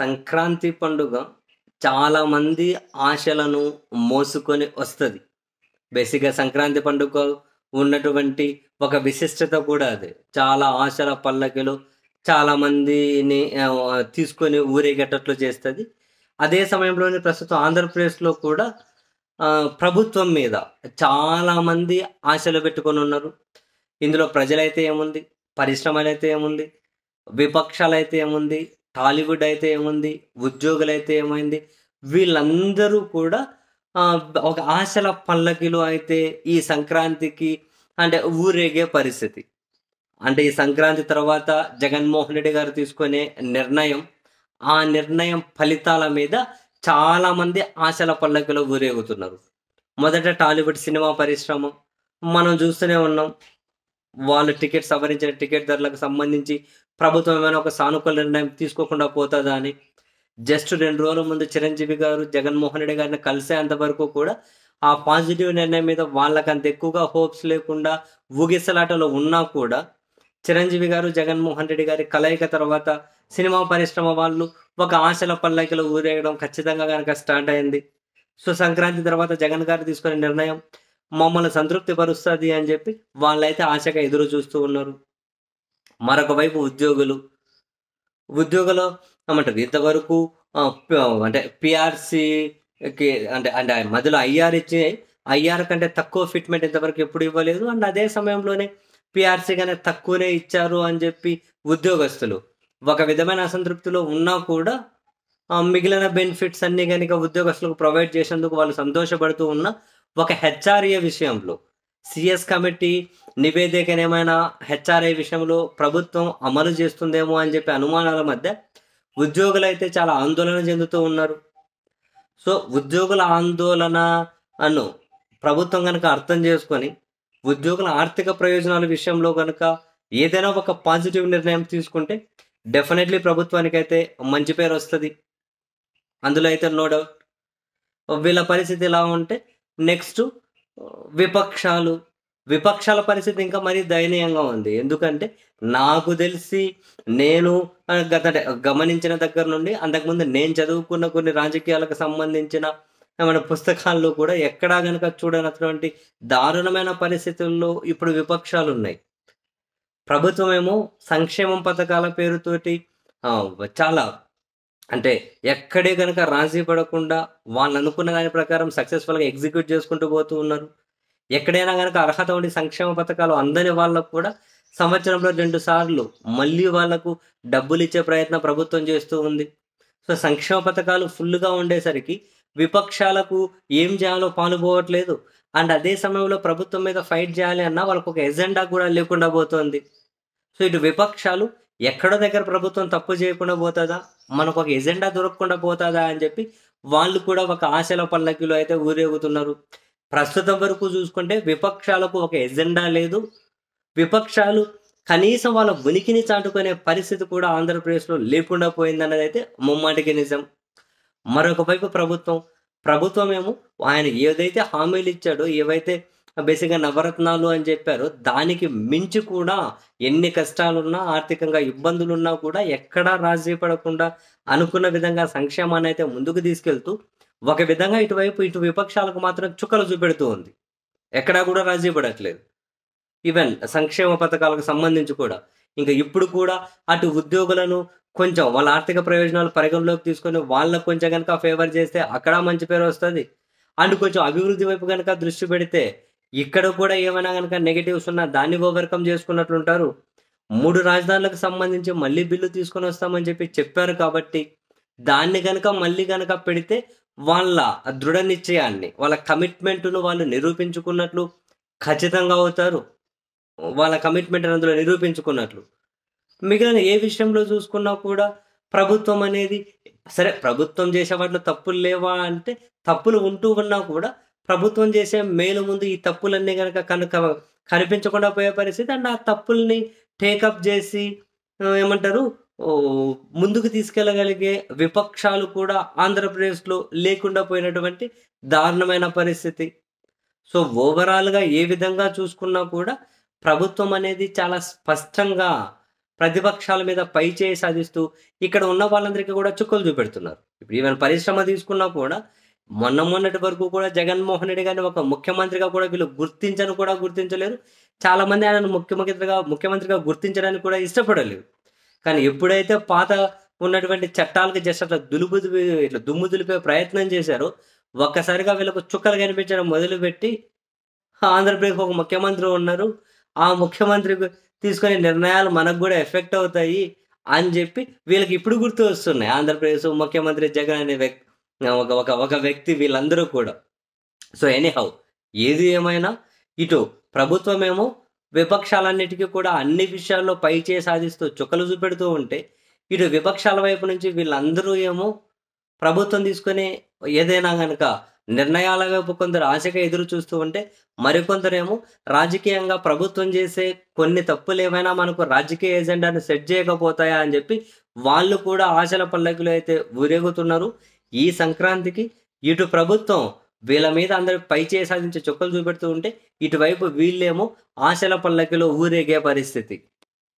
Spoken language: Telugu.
సంక్రాంతి పండుగ చాలామంది ఆశలను మోసుకొని వస్తుంది బేసిక్గా సంక్రాంతి పండుగ ఉన్నటువంటి ఒక విశిష్టత కూడా అది చాలా ఆశల పల్లకిలో చాలామందిని తీసుకొని ఊరేగేటట్లు చేస్తుంది అదే సమయంలోనే ప్రస్తుతం ఆంధ్రప్రదేశ్లో కూడా ప్రభుత్వం మీద చాలామంది ఆశలు పెట్టుకొని ఉన్నారు ఇందులో ప్రజలైతే ఏముంది పరిశ్రమలైతే ఏముంది విపక్షాలైతే ఏముంది టాలీవుడ్ అయితే ఏముంది అయితే ఏమైంది వీళ్ళందరూ కూడా ఒక ఆశల పల్లకిలు అయితే ఈ సంక్రాంతికి అంటే ఊరేగే పరిస్థితి అంటే ఈ సంక్రాంతి తర్వాత జగన్మోహన్ రెడ్డి గారు తీసుకునే నిర్ణయం ఆ నిర్ణయం ఫలితాల మీద చాలామంది ఆశల పల్లకిలో ఊరేగుతున్నారు మొదట టాలీవుడ్ సినిమా పరిశ్రమ మనం చూస్తూనే ఉన్నాం వాళ్ళు టికెట్ సవరించిన టికెట్ ధరలకు సంబంధించి ప్రభుత్వం ఏమైనా ఒక సానుకూల నిర్ణయం తీసుకోకుండా పోతుందా అని జస్ట్ రెండు రోజుల ముందు చిరంజీవి గారు జగన్మోహన్ రెడ్డి గారిని కలిసేంత వరకు కూడా ఆ పాజిటివ్ నిర్ణయం మీద వాళ్ళకంత ఎక్కువగా హోప్స్ లేకుండా ఊగిసలాటలో ఉన్నా కూడా చిరంజీవి గారు జగన్మోహన్ రెడ్డి గారి కలయిక తర్వాత సినిమా పరిశ్రమ వాళ్ళు ఒక ఆశల పల్లకిలో ఊరేగడం ఖచ్చితంగా కనుక స్టార్ట్ అయింది సో సంక్రాంతి తర్వాత జగన్ గారు తీసుకునే నిర్ణయం మమ్మల్ని సంతృప్తి పరుస్తుంది అని చెప్పి వాళ్ళైతే ఆశగా ఎదురు చూస్తూ ఉన్నారు మరొక వైపు ఉద్యోగులు ఉద్యోగులు ఏమంటారు ఇంతవరకు అంటే పిఆర్సీకి అంటే అంటే మధ్యలో ఐఆర్ ఇచ్చి ఐఆర్ కంటే తక్కువ ఫిట్మెంట్ ఇంతవరకు ఎప్పుడు ఇవ్వలేదు అండ్ అదే సమయంలోనే పిఆర్సీ కన్నా తక్కువనే ఇచ్చారు అని చెప్పి ఉద్యోగస్తులు ఒక విధమైన అసంతృప్తిలో ఉన్నా కూడా మిగిలిన బెనిఫిట్స్ అన్ని కనుక ఉద్యోగస్తులకు ప్రొవైడ్ చేసేందుకు వాళ్ళు సంతోషపడుతూ ఉన్నా ఒక హెచ్ఆర్ఏ విషయంలో సిఎస్ కమిటీ ఏమైనా హెచ్ఆర్ఏ విషయంలో ప్రభుత్వం అమలు చేస్తుందేమో అని చెప్పి అనుమానాల మధ్య ఉద్యోగులు అయితే చాలా ఆందోళన చెందుతూ ఉన్నారు సో ఉద్యోగుల ఆందోళన అను ప్రభుత్వం కనుక అర్థం చేసుకొని ఉద్యోగుల ఆర్థిక ప్రయోజనాల విషయంలో కనుక ఏదైనా ఒక పాజిటివ్ నిర్ణయం తీసుకుంటే డెఫినెట్లీ ప్రభుత్వానికి అయితే మంచి పేరు వస్తుంది అందులో అయితే నో డౌట్ వీళ్ళ పరిస్థితి ఎలా ఉంటే నెక్స్ట్ విపక్షాలు విపక్షాల పరిస్థితి ఇంకా మరీ దయనీయంగా ఉంది ఎందుకంటే నాకు తెలిసి నేను గత గమనించిన దగ్గర నుండి అంతకుముందు నేను చదువుకున్న కొన్ని రాజకీయాలకు సంబంధించిన మన పుస్తకాల్లో కూడా ఎక్కడా కనుక చూడనటువంటి దారుణమైన పరిస్థితుల్లో ఇప్పుడు విపక్షాలు ఉన్నాయి ప్రభుత్వమేమో సంక్షేమం పథకాల పేరుతోటి చాలా అంటే ఎక్కడే కనుక రాజీ పడకుండా వాళ్ళు అనుకున్న దాని ప్రకారం సక్సెస్ఫుల్గా ఎగ్జిక్యూట్ చేసుకుంటూ పోతూ ఉన్నారు ఎక్కడైనా కనుక అర్హత ఉండి సంక్షేమ పథకాలు అందని వాళ్ళకు కూడా సంవత్సరంలో రెండు సార్లు మళ్ళీ వాళ్లకు డబ్బులు ఇచ్చే ప్రయత్నం ప్రభుత్వం చేస్తూ ఉంది సో సంక్షేమ పథకాలు ఫుల్గా ఉండేసరికి విపక్షాలకు ఏం చేయాలో పాలుపోవట్లేదు అండ్ అదే సమయంలో ప్రభుత్వం మీద ఫైట్ చేయాలి అన్నా వాళ్ళకు ఒక ఎజెండా కూడా లేకుండా పోతుంది సో ఇటు విపక్షాలు ఎక్కడో దగ్గర ప్రభుత్వం తప్పు చేయకుండా పోతుందా మనకు ఒక ఎజెండా దొరకకుండా పోతుందా అని చెప్పి వాళ్ళు కూడా ఒక ఆశల పల్లకిలో అయితే ఊరేగుతున్నారు ప్రస్తుతం వరకు చూసుకుంటే విపక్షాలకు ఒక ఎజెండా లేదు విపక్షాలు కనీసం వాళ్ళ ఉనికిని చాటుకునే పరిస్థితి కూడా ఆంధ్రప్రదేశ్లో లేకుండా పోయిందన్నది అయితే ముమ్మాటికి నిజం మరొక వైపు ప్రభుత్వం ప్రభుత్వం ఏమో ఆయన ఏదైతే హామీలు ఇచ్చాడో ఏవైతే బేసిక్గా నవరత్నాలు అని చెప్పారు దానికి మించి కూడా ఎన్ని కష్టాలున్నా ఆర్థికంగా ఇబ్బందులున్నా కూడా ఎక్కడా రాజీ పడకుండా అనుకున్న విధంగా సంక్షేమాన్ని అయితే ముందుకు తీసుకెళ్తూ ఒక విధంగా ఇటువైపు ఇటు విపక్షాలకు మాత్రం చుక్కలు చూపెడుతూ ఉంది ఎక్కడా కూడా రాజీ పడట్లేదు ఈవెన్ సంక్షేమ పథకాలకు సంబంధించి కూడా ఇంకా ఇప్పుడు కూడా అటు ఉద్యోగులను కొంచెం వాళ్ళ ఆర్థిక ప్రయోజనాలు పరిగణలోకి తీసుకొని వాళ్ళకు కొంచెం కనుక ఫేవర్ చేస్తే అక్కడ మంచి పేరు వస్తుంది అండ్ కొంచెం అభివృద్ధి వైపు కనుక దృష్టి పెడితే ఇక్కడ కూడా ఏమైనా కనుక నెగిటివ్స్ ఉన్నా దాన్ని ఓవర్కమ్ చేసుకున్నట్లుంటారు మూడు రాజధానులకు సంబంధించి మళ్ళీ బిల్లు తీసుకొని వస్తామని చెప్పి చెప్పారు కాబట్టి దాన్ని కనుక మళ్ళీ కనుక పెడితే వాళ్ళ దృఢ నిశ్చయాన్ని వాళ్ళ కమిట్మెంట్ను వాళ్ళు నిరూపించుకున్నట్లు ఖచ్చితంగా అవుతారు వాళ్ళ కమిట్మెంట్ అందులో నిరూపించుకున్నట్లు మిగిలిన ఏ విషయంలో చూసుకున్నా కూడా ప్రభుత్వం అనేది సరే ప్రభుత్వం చేసే వాటిలో తప్పులు లేవా అంటే తప్పులు ఉంటూ ఉన్నా కూడా ప్రభుత్వం చేసే మేలు ముందు ఈ తప్పులన్నీ కనుక కనుక కనిపించకుండా పోయే పరిస్థితి అండ్ ఆ తప్పుల్ని టేకప్ చేసి ఏమంటారు ముందుకు తీసుకెళ్ళగలిగే విపక్షాలు కూడా ఆంధ్రప్రదేశ్లో లేకుండా పోయినటువంటి దారుణమైన పరిస్థితి సో ఓవరాల్గా ఏ విధంగా చూసుకున్నా కూడా ప్రభుత్వం అనేది చాలా స్పష్టంగా ప్రతిపక్షాల మీద పై చేయి సాధిస్తూ ఇక్కడ ఉన్న వాళ్ళందరికీ కూడా చుక్కలు చూపెడుతున్నారు ఇప్పుడు ఈవెన్ పరిశ్రమ తీసుకున్నా కూడా మొన్న మొన్నటి వరకు కూడా జగన్మోహన్ రెడ్డి గారిని ఒక ముఖ్యమంత్రిగా కూడా వీళ్ళు గుర్తించను కూడా గుర్తించలేరు చాలా మంది ఆయనను ముఖ్యమంత్రిగా ముఖ్యమంత్రిగా గుర్తించడానికి కూడా ఇష్టపడలేదు కానీ ఎప్పుడైతే పాత ఉన్నటువంటి చట్టాలకు జస్ట్ అట్లా దులుపు ఇట్లా దుమ్ము దులిపే ప్రయత్నం చేశారు ఒక్కసారిగా వీళ్ళకు చుక్కలు కనిపించడం మొదలుపెట్టి ఆంధ్రప్రదేశ్ ఒక ముఖ్యమంత్రి ఉన్నారు ఆ ముఖ్యమంత్రి తీసుకునే నిర్ణయాలు మనకు కూడా ఎఫెక్ట్ అవుతాయి అని చెప్పి వీళ్ళకి ఇప్పుడు గుర్తు వస్తున్నాయి ఆంధ్రప్రదేశ్ ముఖ్యమంత్రి జగన్ అనే వ్యక్తి ఒక ఒక ఒక వ్యక్తి వీళ్ళందరూ కూడా సో ఎనీ హౌ ఏది ఏమైనా ఇటు ప్రభుత్వమేమో విపక్షాలన్నిటికీ కూడా అన్ని విషయాల్లో పైచే సాధిస్తూ చుక్కలు చూపెడుతూ ఉంటే ఇటు విపక్షాల వైపు నుంచి వీళ్ళందరూ ఏమో ప్రభుత్వం తీసుకునే ఏదైనా కనుక నిర్ణయాల వైపు కొందరు ఆశగా ఎదురు చూస్తూ ఉంటే మరికొందరేమో రాజకీయంగా ప్రభుత్వం చేసే కొన్ని తప్పులు ఏమైనా మనకు రాజకీయ ఎజెండాను సెట్ చేయకపోతాయా అని చెప్పి వాళ్ళు కూడా ఆశల పల్లకిలో అయితే ఊరేగుతున్నారు ఈ సంక్రాంతికి ఇటు ప్రభుత్వం వీళ్ళ మీద అందరూ పై చేయి సాధించే చుక్కలు చూపెడుతూ ఉంటే ఇటువైపు వీళ్ళేమో ఆశల పల్లకిలో ఊరేగే పరిస్థితి